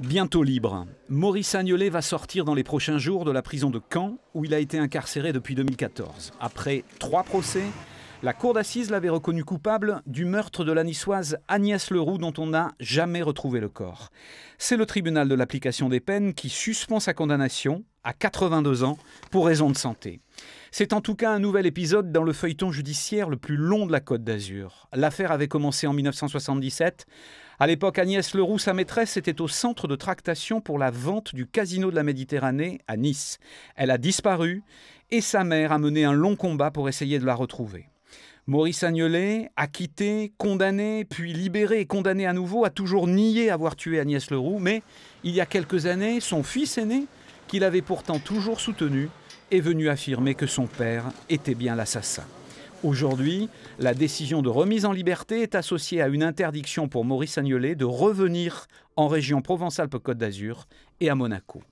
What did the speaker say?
Bientôt libre, Maurice Agnolet va sortir dans les prochains jours de la prison de Caen, où il a été incarcéré depuis 2014. Après trois procès, la cour d'assises l'avait reconnu coupable du meurtre de la niçoise Agnès Leroux, dont on n'a jamais retrouvé le corps. C'est le tribunal de l'application des peines qui suspend sa condamnation à 82 ans pour raison de santé. C'est en tout cas un nouvel épisode dans le feuilleton judiciaire le plus long de la Côte d'Azur. L'affaire avait commencé en 1977. À l'époque, Agnès Leroux, sa maîtresse, était au centre de tractation pour la vente du Casino de la Méditerranée à Nice. Elle a disparu et sa mère a mené un long combat pour essayer de la retrouver. Maurice Agnelet, acquitté, condamné, puis libéré et condamné à nouveau, a toujours nié avoir tué Agnès Leroux, mais il y a quelques années, son fils aîné, qu'il avait pourtant toujours soutenu, est venu affirmer que son père était bien l'assassin. Aujourd'hui, la décision de remise en liberté est associée à une interdiction pour Maurice Agnolet de revenir en région Provence-Alpes-Côte d'Azur et à Monaco.